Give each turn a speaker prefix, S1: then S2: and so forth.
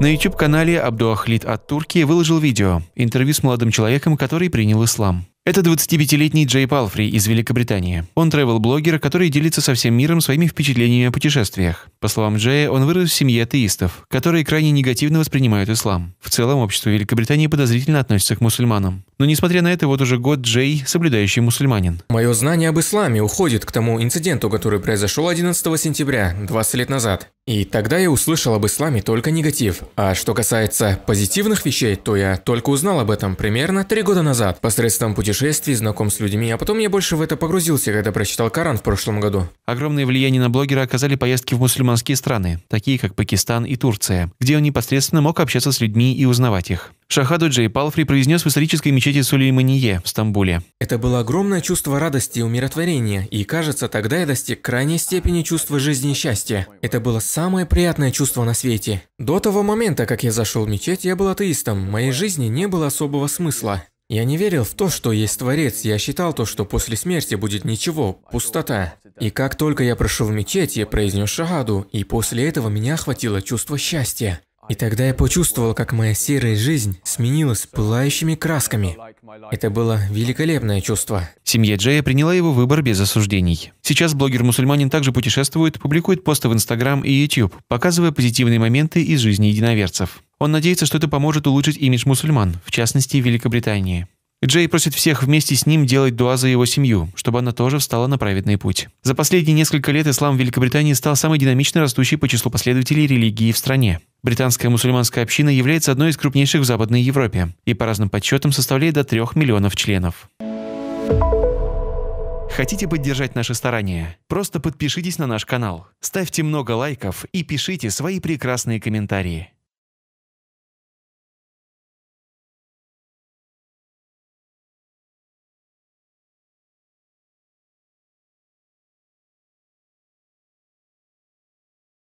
S1: На YouTube-канале Абдуахлид от Турки выложил видео, интервью с молодым человеком, который принял ислам. Это 25-летний Джей Палфри из Великобритании. Он тревел-блогер, который делится со всем миром своими впечатлениями о путешествиях. По словам Джея, он вырос в семье атеистов, которые крайне негативно воспринимают ислам. В целом, общество Великобритании подозрительно относится к мусульманам. Но несмотря на это, вот уже год Джей – соблюдающий мусульманин.
S2: Мое знание об исламе уходит к тому инциденту, который произошел 11 сентября, 20 лет назад. И тогда я услышал об исламе только негатив. А что касается позитивных вещей, то я только узнал об этом примерно три года назад, посредством путешествий, знаком с людьми, а потом я больше в это погрузился, когда прочитал Коран в прошлом году.
S1: Огромное влияние на блогера оказали поездки в мусульманские страны, такие как Пакистан и Турция, где он непосредственно мог общаться с людьми и узнавать их. Шахаду Джей Палфри произнес в исторической мечети Сулеймание в Стамбуле.
S2: «Это было огромное чувство радости и умиротворения, и, кажется, тогда я достиг крайней степени чувства жизни и счастья. Это было самое приятное чувство на свете. До того момента, как я зашел в мечеть, я был атеистом, в моей жизни не было особого смысла. Я не верил в то, что есть Творец, я считал то, что после смерти будет ничего, пустота. И как только я прошел в мечеть, я произнес шагаду, и после этого меня охватило чувство счастья. И тогда я почувствовал, как моя серая жизнь сменилась
S1: пылающими красками. Это было великолепное чувство. Семья Джея приняла его выбор без осуждений. Сейчас блогер-мусульманин также путешествует, публикует посты в Инстаграм и YouTube, показывая позитивные моменты из жизни единоверцев. Он надеется, что это поможет улучшить имидж мусульман, в частности, Великобритании. Джей просит всех вместе с ним делать дуа за его семью, чтобы она тоже встала на праведный путь. За последние несколько лет ислам в Великобритании стал самой динамично растущей по числу последователей религии в стране. Британская мусульманская община является одной из крупнейших в Западной Европе и по разным подсчетам составляет до 3 миллионов членов. Хотите поддержать наши старания? Просто подпишитесь на наш канал, ставьте много лайков и пишите свои прекрасные комментарии.